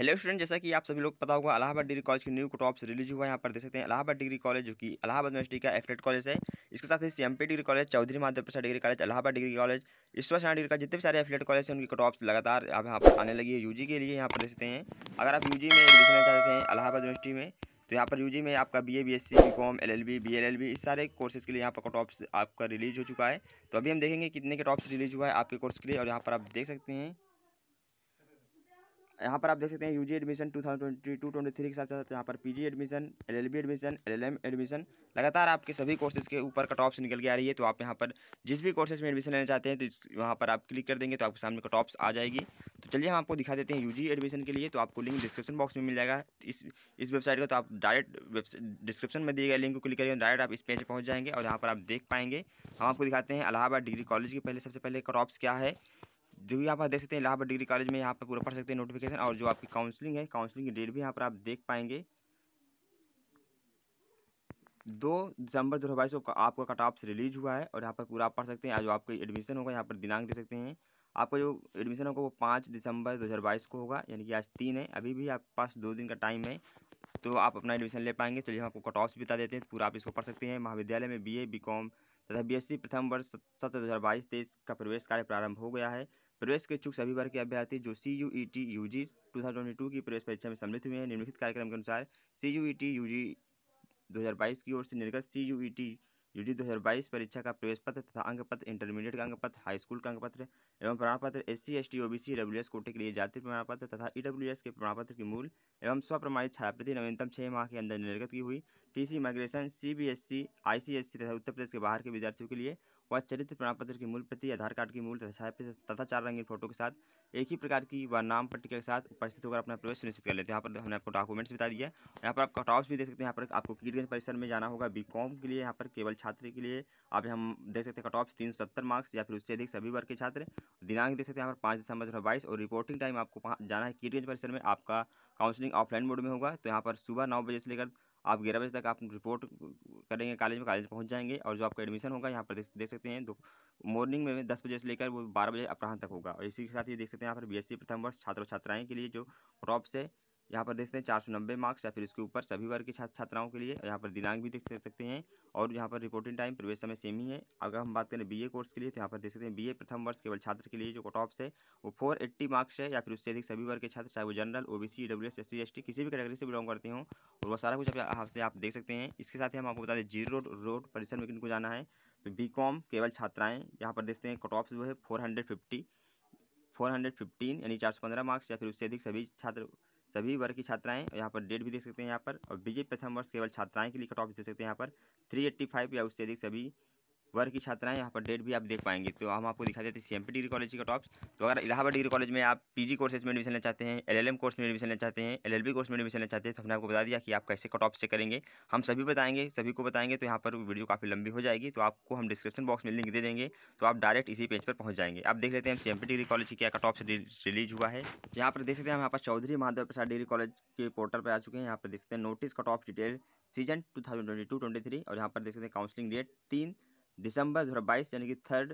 hello student जैसा कि आप सभी लोग पता होगा अलाहाबाद डिग्री कॉलेज की न्यू टॉप्स रिलीज हुआ है यहाँ पर देख सकते हैं इलाहाबाद डिग्री कॉलेज जो कि अलाहाबाद यूनिवर्सिटी का एफलेट कॉलेज है इसके साथ ही सीएमपी डिग्री कॉलेज चौधरी माध्यम Prasad degree college Allahabad degree college Ishwar Shah degree का जितने भी सारे एफलेट कॉलेज हैं उनकी कटॉप्स लगातार अब यहाँ पर आने लगी है यू के लिए यहाँ पर देख सकते हैं अगर आप यू में लिखना चाहते हैं अलाहाबाद यूनिवर्सिटी में तो यहाँ पर यू में आपका B S C com L L B L L B इस सारे कोर्सेज के लिए यहाँ पर कटॉप्स आपका रिलीज हो चुका है तो अभी हम देखेंगे कितने कटॉप्स रिलीज हुआ है आपके कोर्स के लिए और यहाँ पर आप देख सकते हैं यहाँ पर आप देख सकते हैं UG admission two thousand twenty two twenty three के साथ साथ यहाँ पर PG admission LLB admission LLM admission लगातार आपके सभी कोर्सेज के ऊपर कट ऑफ निकल के आ रही है तो आप यहाँ पर जिस भी कोर्सेज में एडमिशन लेना चाहते हैं तो वहाँ पर आप क्लिक कर देंगे तो आपके सामने कट ऑप्स आ जाएगी तो चलिए हम आपको दिखा देते हैं यू एडमिशन के लिए तो आपको लिंक डिस्क्रिप्शन बॉक्स में मिल जाएगा इस इस वेबसाइट का तो आप डायरेक्ट डिस्क्रिप्शन में दिए गए लिंक को क्लिक करिए डायरेक्ट आप इस पेज पर पहुँच जाएंगे और यहाँ पर आप देख पाएंगे हम आपको दिखाते हैं इलाहाबाद डिग्री कॉलेज के पहले सबसे पहले कट ऑप्स क्या है जो भी आप देख सकते हैं इलाहाबाद डिग्री कॉलेज में यहाँ पर पूरा पढ़ सकते हैं नोटिफिकेशन और जो आपकी काउंसलिंग है काउंसलिंग की डेट भी यहाँ पर आप देख पाएंगे दो दिसंबर दो हज़ार बाईस को आपका कट ऑफ रिलीज हुआ है और यहाँ पर पूरा आप पढ़ सकते हैं जो आपका एडमिशन होगा यहाँ पर दिनांक दे सकते हैं आपका जो एडमिशन होगा वो पाँच दिसंबर दो हज़ार बाईस को होगा यानी कि आज तीन है अभी भी आपके पास दो दिन का टाइम है तो आप अपना एडमिशन ले पाएंगे चलिए हम आपको कट ऑफ बता देते हैं पूरा आप इसको पढ़ सकते हैं महाविद्यालय में बी ए बी कॉम तथा सी प्रथम वर्ष सत्र दो हज़ार बाईस तेईस का प्रवेश कार्य प्रारंभ हो गया है प्रवेश के इच्छुक सभी वर्ग के अभ्यर्थी जो C U E T U G two thousand twenty two की प्रवेश परीक्षा में सम्मिलित हुए हैं निम्नलिखित कार्यक्रम के अनुसार C U E T U G दो हज़ार बाईस की ओर से निर्गत C U E T U G दो हज़ार बाईस परीक्षा का प्रवेश पत्र तथा अंक पत्र इंटरमीडिएट का अंक पत्र हाई स्कूल का अंक पत्र एवं प्रमाण पत्र S C S T O B C W S कोटे के लिए जाति प्रमाण पत्र तथा ई डब्ल्यू एस के प्रमाण पत्र की मूल एवं स्वप्रमाणित छात्रवृत्ति नवीनतम छः माह के अंदर निर्गत की हुई टीसी माइग्रेशन सीबीएसई आईसीएसई तथा उत्तर प्रदेश के बाहर के विद्यार्थियों के लिए व चरित्र प्रमाण पत्र की मूल प्रति आधार कार्ड की मूल तथा तथा चार रंगीन फोटो के साथ एक ही प्रकार की व नाम पट्टी के साथ उपस्थित होकर अपना प्रवेश सुनिश्चित कर लेते हैं यहाँ पर हमने आपको डॉक्यूमेंट्स बता दिया यहाँ पर आप कटऑफ्स भी देख सकते हैं यहाँ पर आपको कीटगंज परिसर में जाना होगा बी के लिए यहाँ पर केवल छात्र के लिए आप हम देख सकते हैं कटऑफ्स तीन मार्क्स या फिर उससे अधिक सभी वर्ग के छात्र दिनांक देख सकते हैं यहाँ पर पाँच दिसंबर दो और रिपोर्टिंग टाइम आपको जाना है कीटगंज परिसर में आपका काउंसिलिंग ऑफलाइन मोड में होगा तो यहाँ पर सुबह नौ बजे से लेकर आप ग्यारह बजे तक आप रिपोर्ट करेंगे कॉलेज में कॉलेज पहुँच जाएंगे और जो आपका एडमिशन होगा यहाँ पर देख, देख सकते हैं मॉर्निंग में दस बजे से लेकर वो बारह बजे अपराह तक होगा और इसी के साथ ये देख सकते हैं यहाँ पर बी एस प्रथम वर्ष छात्र छात्राएँ के लिए जो ड्रॉप्स है यहाँ पर देखते हैं चार सौ नब्बे मार्क्स या फिर उसके ऊपर सभी वर्ग के छात्र छात्राओं के लिए यहाँ पर दिनांक भी देख सकते हैं और यहाँ पर रिपोर्टिंग टाइम प्रवेश समय सेम ही है अगर हम बात करें बीए कोर्स के लिए तो यहाँ पर देख सकते हैं बीए प्रथम वर्ष केवल छात्र के लिए जो कट है वो फोर एट्टी मार्क्स है या फिर उससे अधिक सभी वर्ग के छात्र चाहे वो general O B C W S S C S T किसी भी कैटेगरी से बिलोंग करते हों और वो सारा कुछ आपसे आप देख सकते हैं इसके साथ ही हम आपको बता दें जीरो रोड रोड परिसर में किनको जाना है तो बी कॉम केवल छात्राएँ यहाँ पर देखते हैं कट जो है four hundred fifty four hundred fifteen यानी चार सौ पंद्रह मार्क्स या फिर उससे अधिक सभी छात्र सभी वर्ग की छात्राएं यहाँ पर डेट भी देख सकते हैं यहाँ पर और बीजे प्रथम वर्ष केवल छात्राएं के लिए कट ऑफ देख सकते हैं यहाँ पर थ्री एट्टी फाइव या उससे अधिक सभी वर्ग की छात्राएं यहाँ पर डेट भी आप देख पाएंगे तो हम आपको दिखा देते हैं सीएमपी डिग्री कॉलेज का टॉप्स तो अगर इलाहाबाद डिग्री कॉलेज में आप पीजी कोर्सेज में एडमिशन लेना चाहते हैं एलएलएम कोर्स में एडमिशन लेना चाहते हैं एलएलबी कोर्स में एडमिशन लेना चाहते हैं तो हमने आपको बता दिया कि आप कैसे कट ऑफ चेक करेंगे हम सभी बताएंगे सभी को बताएंगे तो यहाँ पर वीडियो काफ़ी लंबी हो जाएगी तो आपको हम डिस्क्रिप्शन बॉक्स में लिंक दे देंगे तो आप डायरेक्ट इसी पेज पर पहुँच जाएंगे आप देख लेते हैं सी डिग्री कॉलेज क्या कट ऑफ रिलीज हुआ है यहाँ पर देख सकते हैं हम यहाँ पर चौधरी माधव प्रसाद डिग्री कॉलेज के पोर्टल पर आ चुके हैं यहाँ पर देख सकते हैं notice cut off detail session two thousand twenty two twenty three और यहाँ पर देख सकते हैं काउंसलिंग डेट तीन दिसंबर दो हज़ार बाईस यानी कि third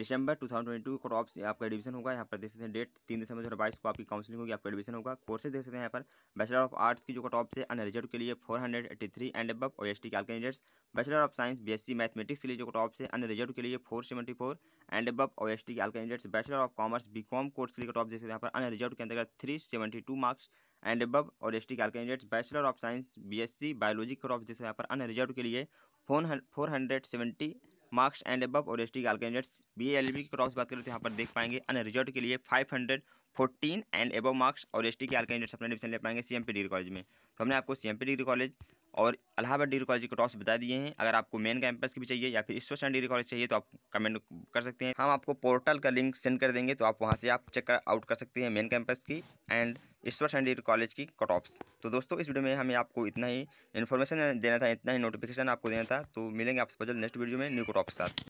December two thousand twenty two से आपका एडमिशन होगा यहाँ पर देख सकते हैं डेट तीन दिसंबर दो को आपकी काउंसलिंग होगी आपका एडमिशन होगा कोर्सेज देख सकते हैं यहाँ पर बैचलर ऑफ आर्ट्स की जो कटॉप से रिजल्ट के लिए four hundred eighty three and अब और S T candidates bachelor of science B S C mathematics के लिए जो कटॉप से रिजल्ट के लिए फोर सेवेंटी फोर एंड अब और S T candidates bachelor of commerce B com course के लिए टॉप देख सकते हैं यहाँ पर रिजल्ट के अंतर्गत three seventy two marks and अब और S T candidates bachelor of science B S C biology top देख सकते हैं यहाँ पर रिजल्ट के लिए four hundred seventy marks and above और एस के कैंडिडेट्स बी एल की क्रॉस बात करें तो यहाँ पर देख पाएंगे अन्य रिजल्ट के लिए five hundred fourteen and above marks और एस टी के कैंडिडेट्स अपने एडमिशन ले पाएंगे C M P degree college में तो हमने आपको C M P degree college और इलाहाबाद डिग्री कॉलेज के टॉप्स बता दिए हैं अगर आपको मेन कैंपस की भी चाहिए या फिर ईश्वर डिग्री कॉलेज चाहिए तो आप कमेंट कर सकते हैं हम आपको पोर्टल का लिंक सेंड कर देंगे तो आप वहाँ से आप चेक कर आउट कर सकते हैं मेन कैंपस की एंड ईश्वर सेंड डिग्री कॉलेज की कट ऑफ्स तो दोस्तों इस वीडियो में हमें आपको इतना ही इन्फॉर्मेशन देना था इतना ही नोटिफिकेशन आपको देना था तो मिलेंगे आपसे जल्द नेक्स्ट वीडियो में न्यू कट ऑफ साथ